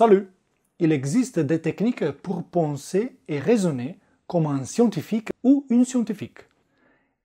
Salut Il existe des techniques pour penser et raisonner comme un scientifique ou une scientifique.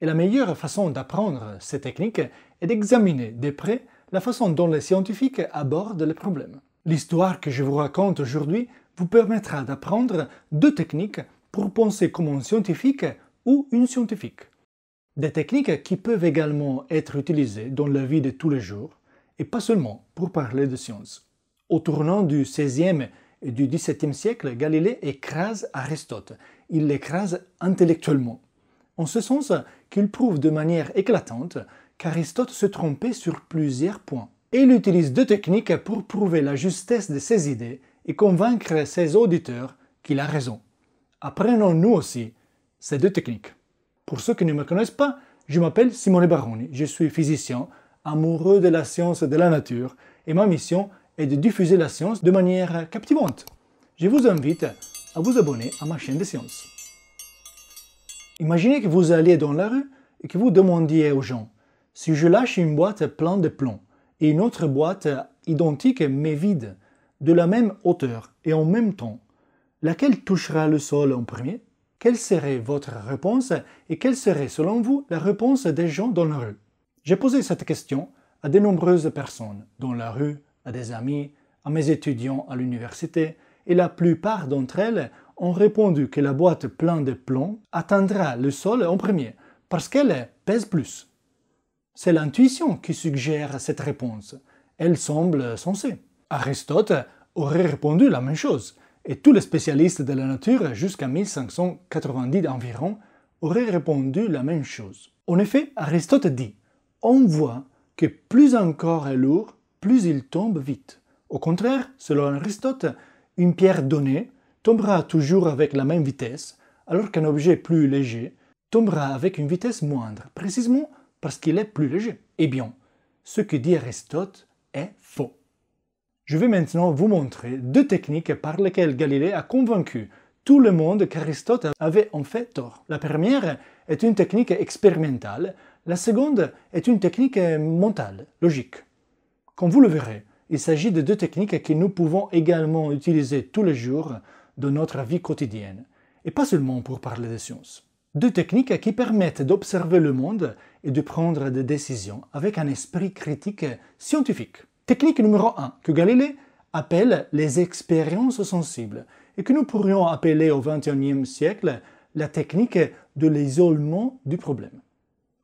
Et la meilleure façon d'apprendre ces techniques est d'examiner de près la façon dont les scientifiques abordent les problèmes. L'histoire que je vous raconte aujourd'hui vous permettra d'apprendre deux techniques pour penser comme un scientifique ou une scientifique. Des techniques qui peuvent également être utilisées dans la vie de tous les jours, et pas seulement pour parler de science. Au tournant du XVIe et du XVIIe siècle, Galilée écrase Aristote. Il l'écrase intellectuellement. En ce sens qu'il prouve de manière éclatante qu'Aristote se trompait sur plusieurs points. Et il utilise deux techniques pour prouver la justesse de ses idées et convaincre ses auditeurs qu'il a raison. Apprenons nous aussi ces deux techniques. Pour ceux qui ne me connaissent pas, je m'appelle Simone Baroni, je suis physicien, amoureux de la science et de la nature, et ma mission et de diffuser la science de manière captivante. Je vous invite à vous abonner à ma chaîne de science. Imaginez que vous alliez dans la rue et que vous demandiez aux gens si je lâche une boîte pleine de plomb et une autre boîte identique mais vide, de la même hauteur et en même temps, laquelle touchera le sol en premier Quelle serait votre réponse et quelle serait selon vous la réponse des gens dans la rue J'ai posé cette question à de nombreuses personnes, dans la rue, à des amis, à mes étudiants à l'université, et la plupart d'entre elles ont répondu que la boîte pleine de plomb atteindra le sol en premier, parce qu'elle pèse plus. C'est l'intuition qui suggère cette réponse. Elle semble sensée. Aristote aurait répondu la même chose, et tous les spécialistes de la nature jusqu'à 1590 environ auraient répondu la même chose. En effet, Aristote dit On voit que plus encore corps est lourd, plus il tombe vite. Au contraire, selon Aristote, une pierre donnée tombera toujours avec la même vitesse, alors qu'un objet plus léger tombera avec une vitesse moindre, précisément parce qu'il est plus léger. Eh bien, ce que dit Aristote est faux. Je vais maintenant vous montrer deux techniques par lesquelles Galilée a convaincu tout le monde qu'Aristote avait en fait tort. La première est une technique expérimentale, la seconde est une technique mentale, logique. Comme vous le verrez, il s'agit de deux techniques que nous pouvons également utiliser tous les jours de notre vie quotidienne, et pas seulement pour parler de sciences. Deux techniques qui permettent d'observer le monde et de prendre des décisions avec un esprit critique scientifique. Technique numéro 1 que Galilée appelle les expériences sensibles et que nous pourrions appeler au XXIe siècle la technique de l'isolement du problème.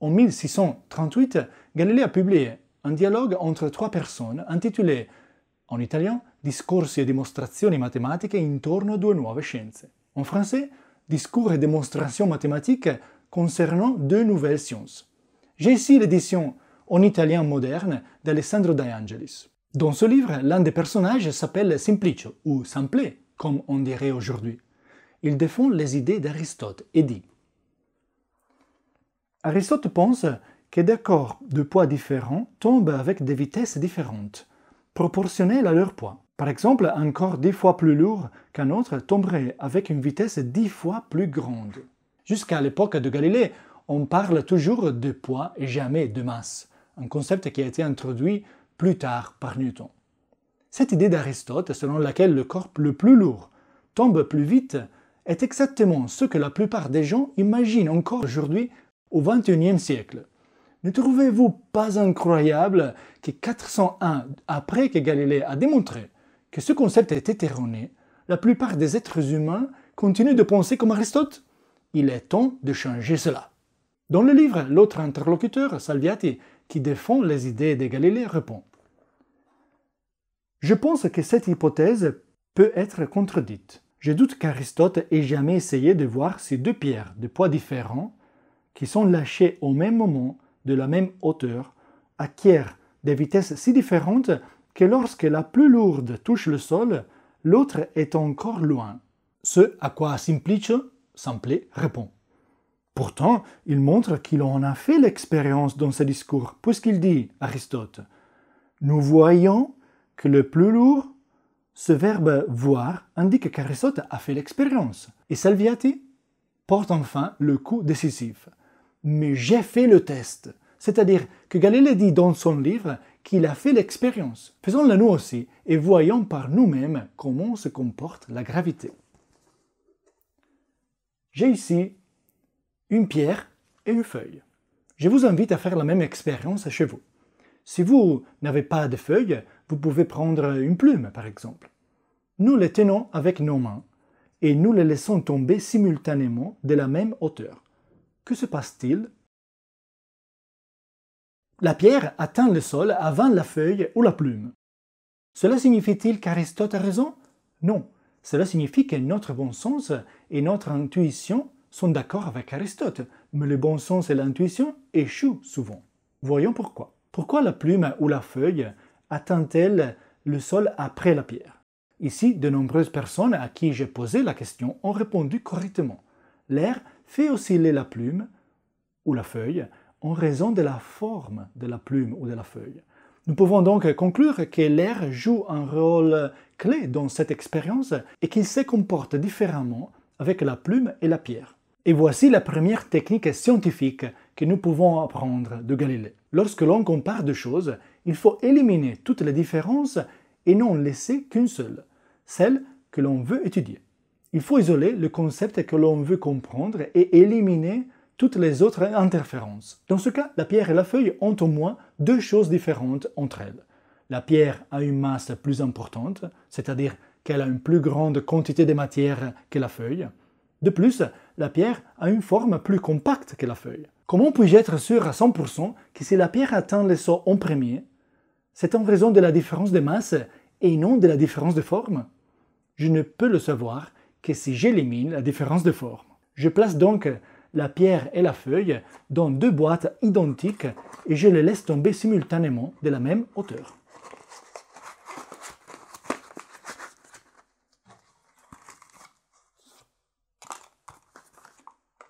En 1638, Galilée a publié un dialogue entre trois personnes intitulé, en italien Discorsi e dimostrazioni matematiche intorno a due nuove scienze. En français, Discours et démonstrations mathématiques concernant deux nouvelles sciences. J'ai ici l'édition en italien moderne d'Alessandro D'Angelis. Dans ce livre, l'un des personnages s'appelle Simplicio, ou Simplé, comme on dirait aujourd'hui. Il défend les idées d'Aristote et dit Aristote pense que des corps de poids différents tombent avec des vitesses différentes, proportionnelles à leur poids. Par exemple, un corps dix fois plus lourd qu'un autre tomberait avec une vitesse dix fois plus grande. Jusqu'à l'époque de Galilée, on parle toujours de poids et jamais de masse, un concept qui a été introduit plus tard par Newton. Cette idée d'Aristote, selon laquelle le corps le plus lourd tombe plus vite, est exactement ce que la plupart des gens imaginent encore aujourd'hui au XXIe siècle. Ne trouvez-vous pas incroyable que 401 après que Galilée a démontré que ce concept était erroné, la plupart des êtres humains continuent de penser comme Aristote Il est temps de changer cela. Dans le livre, l'autre interlocuteur, Salviati, qui défend les idées de Galilée, répond Je pense que cette hypothèse peut être contredite. Je doute qu'Aristote ait jamais essayé de voir ces deux pierres de poids différents, qui sont lâchées au même moment, de la même hauteur acquiert des vitesses si différentes que lorsque la plus lourde touche le sol, l'autre est encore loin. Ce à quoi Simplicio, Simple, répond. Pourtant, il montre qu'il en a fait l'expérience dans ses discours, puisqu'il dit, Aristote, Nous voyons que le plus lourd, ce verbe voir indique qu'Aristote a fait l'expérience. Et Salviati porte enfin le coup décisif mais j'ai fait le test. C'est-à-dire que Galilée dit dans son livre qu'il a fait l'expérience. Faisons-la nous aussi et voyons par nous-mêmes comment se comporte la gravité. J'ai ici une pierre et une feuille. Je vous invite à faire la même expérience chez vous. Si vous n'avez pas de feuille, vous pouvez prendre une plume, par exemple. Nous les tenons avec nos mains et nous les laissons tomber simultanément de la même hauteur. Que se passe-t-il La pierre atteint le sol avant la feuille ou la plume. Cela signifie-t-il qu'Aristote a raison Non, cela signifie que notre bon sens et notre intuition sont d'accord avec Aristote, mais le bon sens et l'intuition échouent souvent. Voyons pourquoi. Pourquoi la plume ou la feuille atteint-elle le sol après la pierre Ici, de nombreuses personnes à qui j'ai posé la question ont répondu correctement. L'air fait osciller la plume ou la feuille en raison de la forme de la plume ou de la feuille. Nous pouvons donc conclure que l'air joue un rôle clé dans cette expérience et qu'il se comporte différemment avec la plume et la pierre. Et voici la première technique scientifique que nous pouvons apprendre de Galilée. Lorsque l'on compare deux choses, il faut éliminer toutes les différences et n'en laisser qu'une seule, celle que l'on veut étudier. Il faut isoler le concept que l'on veut comprendre et éliminer toutes les autres interférences. Dans ce cas, la pierre et la feuille ont au moins deux choses différentes entre elles. La pierre a une masse plus importante, c'est-à-dire qu'elle a une plus grande quantité de matière que la feuille. De plus, la pierre a une forme plus compacte que la feuille. Comment puis-je être sûr à 100% que si la pierre atteint le sol en premier, c'est en raison de la différence de masse et non de la différence de forme Je ne peux le savoir que si j'élimine la différence de forme. Je place donc la pierre et la feuille dans deux boîtes identiques et je les laisse tomber simultanément de la même hauteur.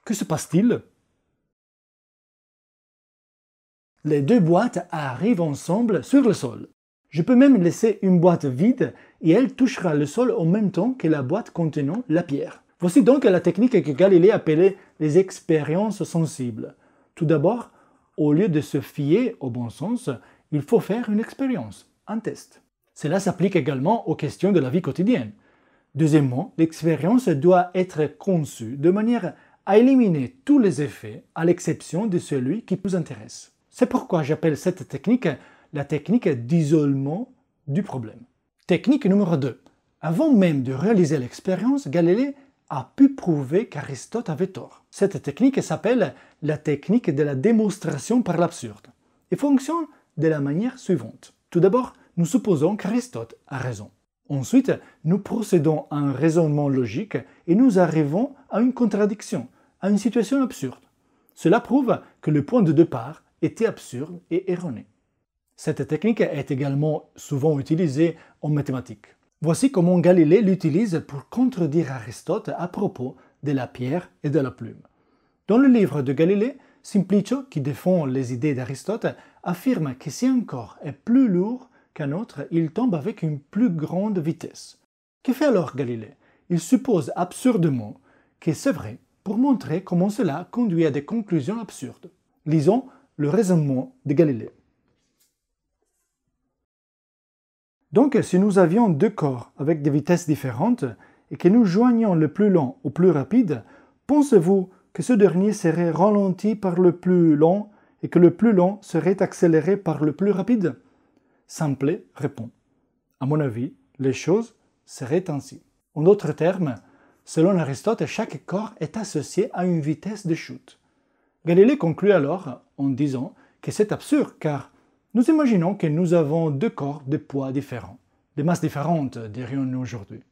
Que se passe-t-il Les deux boîtes arrivent ensemble sur le sol. Je peux même laisser une boîte vide et elle touchera le sol en même temps que la boîte contenant la pierre. Voici donc la technique que Galilée appelait les expériences sensibles. Tout d'abord, au lieu de se fier au bon sens, il faut faire une expérience, un test. Cela s'applique également aux questions de la vie quotidienne. Deuxièmement, l'expérience doit être conçue de manière à éliminer tous les effets à l'exception de celui qui nous intéresse. C'est pourquoi j'appelle cette technique la technique d'isolement du problème. Technique numéro 2. Avant même de réaliser l'expérience, Galilée a pu prouver qu'Aristote avait tort. Cette technique s'appelle la technique de la démonstration par l'absurde et fonctionne de la manière suivante. Tout d'abord, nous supposons qu'Aristote a raison. Ensuite, nous procédons à un raisonnement logique et nous arrivons à une contradiction, à une situation absurde. Cela prouve que le point de départ était absurde et erroné. Cette technique est également souvent utilisée en mathématiques. Voici comment Galilée l'utilise pour contredire Aristote à propos de la pierre et de la plume. Dans le livre de Galilée, Simplicio, qui défend les idées d'Aristote, affirme que si un corps est plus lourd qu'un autre, il tombe avec une plus grande vitesse. Que fait alors Galilée Il suppose absurdement que c'est vrai pour montrer comment cela conduit à des conclusions absurdes. Lisons le raisonnement de Galilée. Donc, si nous avions deux corps avec des vitesses différentes et que nous joignions le plus lent au plus rapide, pensez-vous que ce dernier serait ralenti par le plus lent et que le plus lent serait accéléré par le plus rapide Simplet répond. À mon avis, les choses seraient ainsi. En d'autres termes, selon Aristote, chaque corps est associé à une vitesse de chute. Galilée conclut alors en disant que c'est absurde car nous imaginons que nous avons deux corps de poids différents, de masses différentes, dirions-nous aujourd'hui.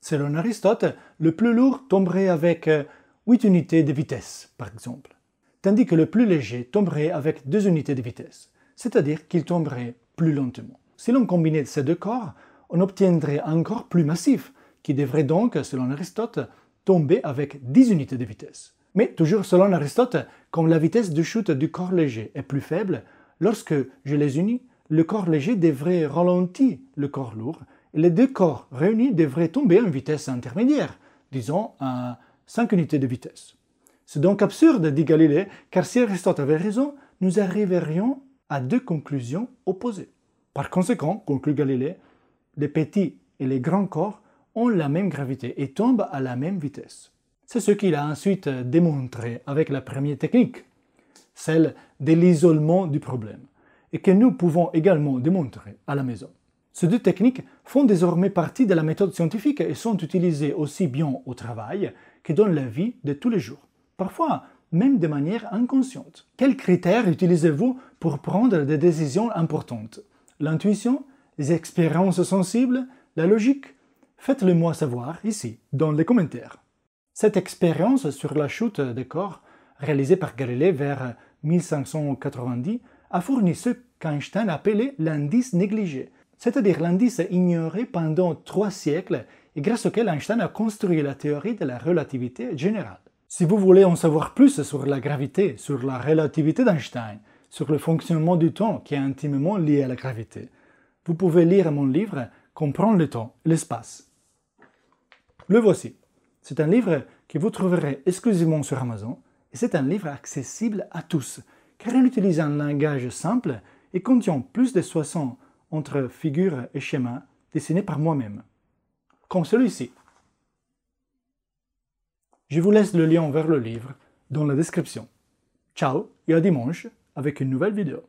Selon Aristote, le plus lourd tomberait avec 8 euh, unités de vitesse, par exemple, tandis que le plus léger tomberait avec 2 unités de vitesse, c'est-à-dire qu'il tomberait plus lentement. Si l'on combinait ces deux corps, on obtiendrait un corps plus massif, qui devrait donc, selon Aristote, tomber avec 10 unités de vitesse. Mais toujours selon Aristote, comme la vitesse de chute du corps léger est plus faible, Lorsque je les unis, le corps léger devrait ralentir le corps lourd et les deux corps réunis devraient tomber à une vitesse intermédiaire, disons à 5 unités de vitesse. C'est donc absurde, dit Galilée, car si Aristote avait raison, nous arriverions à deux conclusions opposées. Par conséquent, conclut Galilée, les petits et les grands corps ont la même gravité et tombent à la même vitesse. C'est ce qu'il a ensuite démontré avec la première technique, celle de l'isolement du problème, et que nous pouvons également démontrer à la maison. Ces deux techniques font désormais partie de la méthode scientifique et sont utilisées aussi bien au travail que dans la vie de tous les jours, parfois même de manière inconsciente. Quels critères utilisez-vous pour prendre des décisions importantes L'intuition Les expériences sensibles La logique Faites-le moi savoir ici, dans les commentaires. Cette expérience sur la chute des corps réalisé par Galilée vers 1590, a fourni ce qu'Einstein appelait l'indice négligé, c'est-à-dire l'indice ignoré pendant trois siècles et grâce auquel Einstein a construit la théorie de la relativité générale. Si vous voulez en savoir plus sur la gravité, sur la relativité d'Einstein, sur le fonctionnement du temps qui est intimement lié à la gravité, vous pouvez lire mon livre Comprendre le temps, l'espace. Le voici. C'est un livre que vous trouverez exclusivement sur Amazon c'est un livre accessible à tous, car il utilise un langage simple et contient plus de 60 entre figures et schémas dessinés par moi-même, comme celui-ci. Je vous laisse le lien vers le livre dans la description. Ciao et à dimanche avec une nouvelle vidéo.